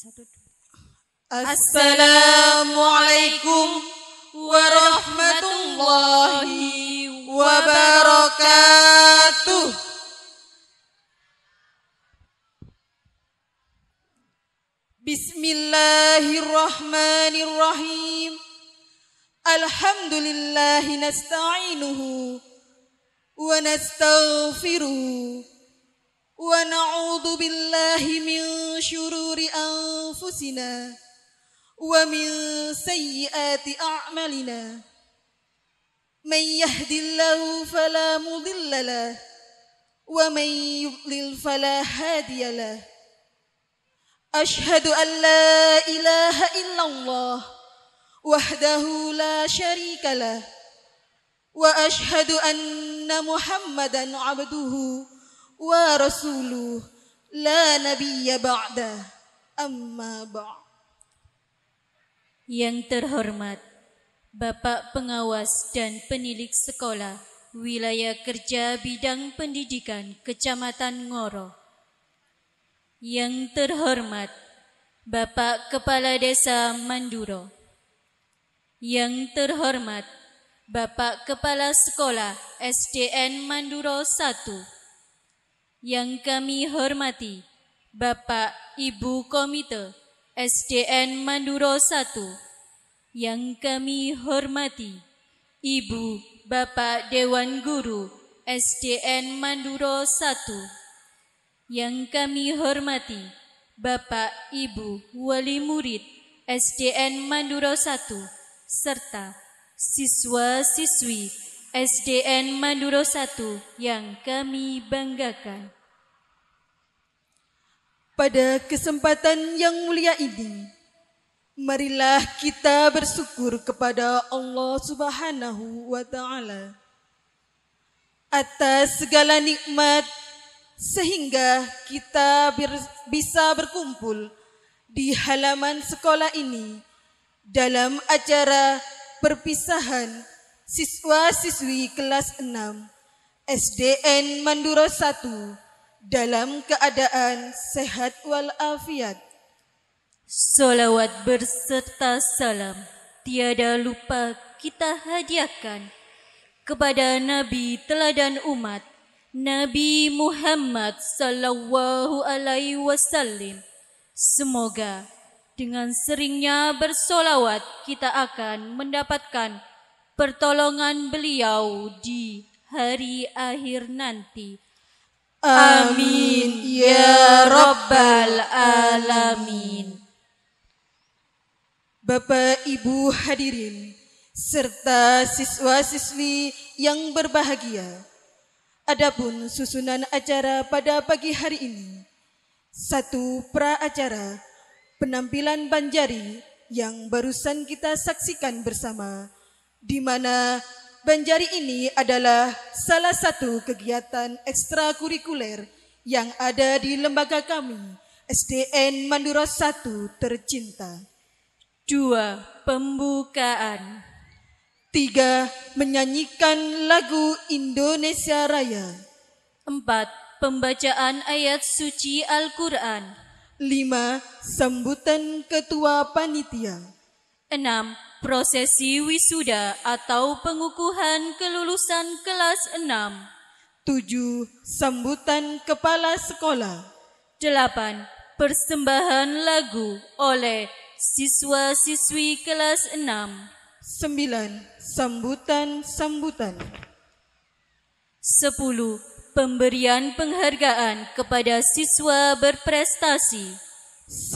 Satu, Assalamualaikum warahmatullahi wabarakatuh. Bismillahirrahmanirrahim. Alhamdulillahi nasta'inuhu wa nastaghfiruhu wa na'udzu billahi min شرور أنفسنا ومن سيئات أعمالنا من يهد الله فلا مضل له ومن يضلل فلا هادي له أشهد أن لا إله إلا الله وحده لا شريك له وأشهد أن محمدا عبده ورسوله لا نبي بعده أما بعد Yang terhormat Bapak Pengawas dan Penilik Sekolah Wilayah Kerja Bidang Pendidikan Kecamatan Ngoro Yang terhormat Bapak Kepala Desa Manduro Yang terhormat Bapak Kepala Sekolah SDN Manduro 1 Yang kami hormati, Bapak Ibu Komite SDN Manduro 1. Yang kami hormati, Ibu Bapak Dewan Guru SDN Manduro 1. Yang kami hormati, Bapak Ibu Wali Murid SDN Manduro 1 serta siswa-siswi SDN Manduro 1 yang kami banggakan. Pada kesempatan yang mulia ini, marilah kita bersyukur kepada Allah Subhanahu wa taala atas segala nikmat sehingga kita ber, bisa berkumpul di halaman sekolah ini dalam acara perpisahan siswa-siswi kelas 6 SDN Manduro 1 dalam keadaan sehat walafiat. Salawat berserta salam tiada lupa kita hadiahkan kepada Nabi teladan umat Nabi Muhammad sallallahu alaihi wasallam. Semoga dengan seringnya bersolawat kita akan mendapatkan pertolongan beliau di hari akhir nanti. Amin ya Rabbal 'Alamin. Bapak Ibu hadirin, serta siswa-siswi yang berbahagia. Adapun susunan acara pada pagi hari ini, satu praacara penampilan Banjari yang barusan kita saksikan bersama di mana Banjari ini adalah salah satu kegiatan ekstrakurikuler yang ada di lembaga kami, SDN Mandura 1 tercinta. Dua, pembukaan. Tiga, menyanyikan lagu Indonesia Raya. Empat, pembacaan ayat suci Al-Quran. Lima, sambutan ketua panitia. Enam, prosesi wisuda atau pengukuhan kelulusan kelas 6. 7. Sambutan kepala sekolah. 8. Persembahan lagu oleh siswa-siswi kelas 6. 9. Sambutan-sambutan. 10 pemberian penghargaan kepada siswa berprestasi.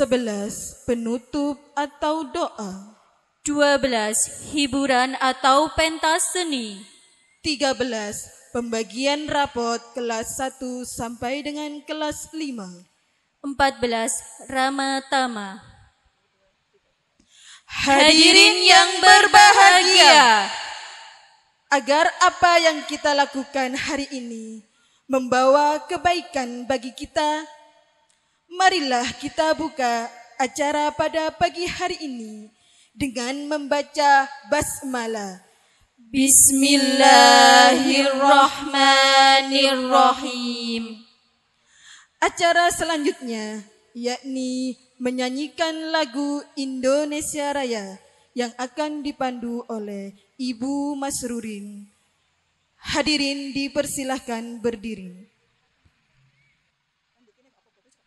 11. Penutup atau doa. 12. Hiburan atau pentas seni. 13. Pembagian rapot kelas 1 sampai dengan kelas 5. 14. Ramatama Hadirin yang berbahagia, agar apa yang kita lakukan hari ini membawa kebaikan bagi kita, marilah kita buka acara pada pagi hari ini dengan membaca basmalah. Bismillahirrahmanirrahim. Acara selanjutnya yakni menyanyikan lagu Indonesia Raya yang akan dipandu oleh Ibu Masrurin. Hadirin dipersilahkan berdiri.